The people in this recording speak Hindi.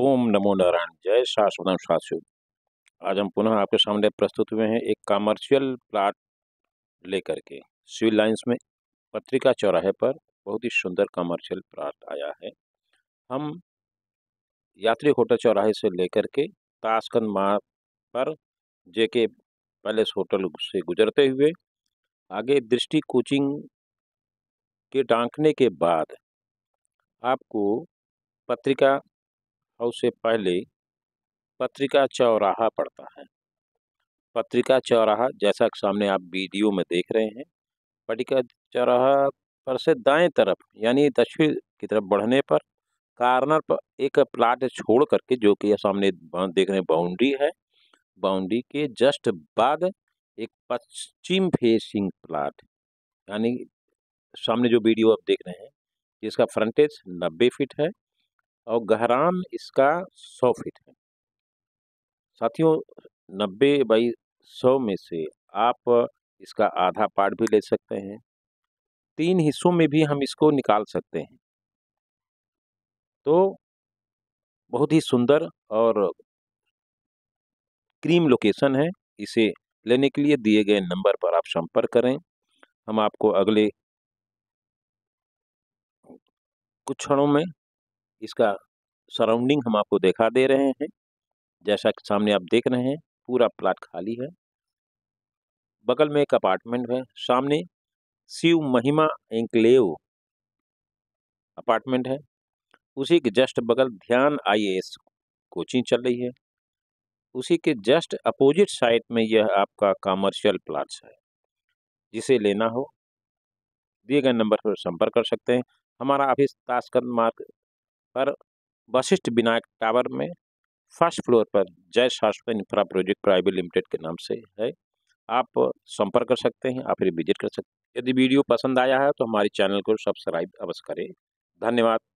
ओम नमो नारायण जय शाश्वतम शाश्वत आज हम पुनः आपके सामने प्रस्तुत हुए हैं एक कमर्शियल प्लाट लेकर के सिविल लाइंस में पत्रिका चौराहे पर बहुत ही सुंदर कमर्शियल प्लाट आया है हम यात्री होटल चौराहे से लेकर के ताशकंद मार्ग पर जेके पैलेस होटल से गुजरते हुए आगे दृष्टि कोचिंग के डांकने के बाद आपको पत्रिका और से पहले पत्रिका चौराहा पड़ता है पत्रिका चौराहा जैसा सामने आप वीडियो में देख रहे हैं पत्रिका चौराहा पर से दाएं तरफ यानी दक्षिण की तरफ बढ़ने पर कार्नर पर एक प्लाट छोड़ करके जो कि सामने देख रहे हैं बाउंड्री है बाउंड्री के जस्ट बाद एक पश्चिम फेसिंग प्लाट यानी सामने जो वीडियो आप देख रहे हैं जिसका फ्रंटेज नब्बे फीट है और गहराम इसका सौ फीट है साथियों नब्बे बाई सौ में से आप इसका आधा पार्ट भी ले सकते हैं तीन हिस्सों में भी हम इसको निकाल सकते हैं तो बहुत ही सुंदर और क्रीम लोकेशन है इसे लेने के लिए दिए गए नंबर पर आप संपर्क करें हम आपको अगले कुछ क्षणों में इसका सराउंडिंग हम आपको देखा दे रहे हैं जैसा कि सामने आप देख रहे हैं पूरा प्लाट खाली है बगल में एक अपार्टमेंट है सामने शिव महिमा एंक्लेव अपार्टमेंट है उसी के जस्ट बगल ध्यान आईएएस कोचिंग चल रही है उसी के जस्ट अपोजिट साइड में यह आपका कॉमर्शियल प्लाट्स है जिसे लेना हो दिए गए नंबर पर संपर्क कर सकते हैं हमारा ऑफिस ताशकंद मार्ग पर वशिष्ठ विनायक टावर में फर्स्ट फ्लोर पर जय शास्त्र इंफ्रा प्रोजेक्ट प्राइवेट लिमिटेड के नाम से है आप संपर्क कर सकते हैं आप फिर विजिट कर सकते हैं यदि वीडियो पसंद आया है तो हमारे चैनल को सब्सक्राइब अवश्य करें धन्यवाद